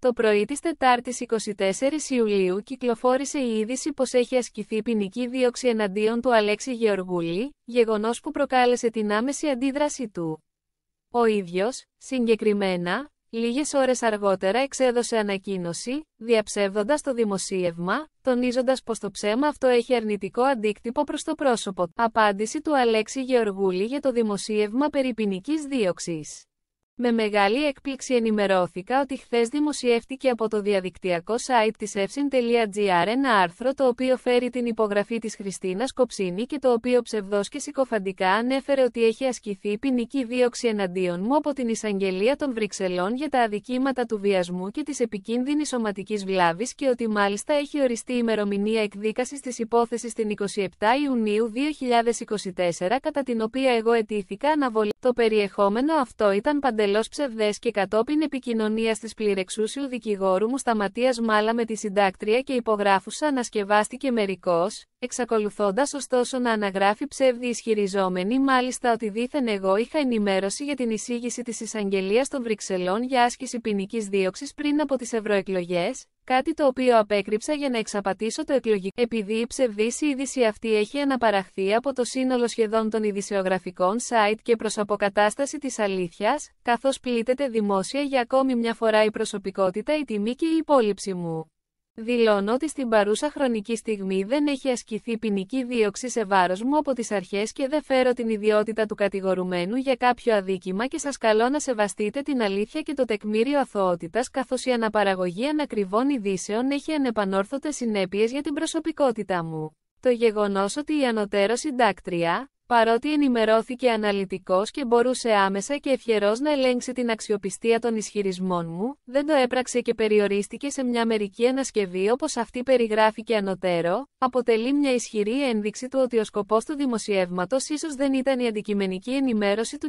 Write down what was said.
Το πρωί της Τετάρτης 24 Ιουλίου κυκλοφόρησε η είδηση πως έχει ασκηθεί ποινική δίωξη εναντίον του Αλέξη Γεωργούλη, γεγονός που προκάλεσε την άμεση αντίδραση του. Ο ίδιος, συγκεκριμένα, λίγες ώρες αργότερα εξέδωσε ανακοίνωση, διαψεύδοντας το δημοσίευμα, τονίζοντας πως το ψέμα αυτό έχει αρνητικό αντίκτυπο προς το πρόσωπο. Απάντηση του Αλέξη Γεωργούλη για το δημοσίευμα περί ποινικής δίωξης. Με μεγάλη έκπληξη ενημερώθηκα ότι χθες δημοσιεύτηκε από το διαδικτυακό site της efsin.gr ένα άρθρο το οποίο φέρει την υπογραφή της Χριστίνας Κοψίνη και το οποίο ψευδός και συκοφαντικά ανέφερε ότι έχει ασκηθεί ποινική δίωξη εναντίον μου από την εισαγγελία των Βρυξελών για τα αδικήματα του βιασμού και της επικίνδυνης σωματικής βλάβης και ότι μάλιστα έχει οριστεί ημερομηνία εκδίκασης της υπόθεσης την 27 Ιουνίου 2024 κατά την οποία εγώ ετήθηκα αναβολή. Το περιεχόμενο αυτό ήταν παντελώς εντελώς ψευδές και κατόπιν επικοινωνία της πληρεξούσιου δικηγόρου μου Σταματίας Μάλα με τη συντάκτρια και υπογράφουσα ανασκευάστηκε μερικώς, εξακολουθώντας ωστόσο να αναγράφει ψεύδι ισχυριζόμενη μάλιστα ότι δίθεν εγώ είχα ενημέρωση για την εισήγηση της εισαγγελίας των Βρυξελών για άσκηση ποινικής δίωξης πριν από τις ευρωεκλογές, κάτι το οποίο απέκρυψα για να εξαπατήσω το εκλογικό. Επειδή η ψευδής είδηση αυτή έχει αναπαραχθεί από το σύνολο σχεδόν των ειδησεογραφικών site και προς αποκατάσταση της αλήθειας, καθώς πλήττεται δημόσια για ακόμη μια φορά η προσωπικότητα, η τιμή και η υπόλοιψη μου δηλώνω ότι στην παρούσα χρονική στιγμή δεν έχει ασκηθεί ποινική δίωξη σε βάρος μου από τις αρχές και δεν φέρω την ιδιότητα του κατηγορουμένου για κάποιο αδίκημα και σας καλώ να σεβαστείτε την αλήθεια και το τεκμήριο αθωότητας καθώς η αναπαραγωγή ανακριβών ειδήσεων έχει ανεπανόρθωτέ συνέπειες για την προσωπικότητά μου. Το γεγονός ότι η ανωτέρω συντάκτρια, παρότι ενημερώθηκε αναλυτικός και μπορούσε άμεσα και ευχερός να ελέγξει την αξιοπιστία των ισχυρισμών μου, δεν το έπραξε και περιορίστηκε σε μια μερική ανασκευή όπως αυτή περιγράφηκε ανωτέρω, αποτελεί μια ισχυρή ένδειξη του ότι ο σκοπός του δημοσιεύματος ίσως δεν ήταν η αντικειμενική ενημέρωση του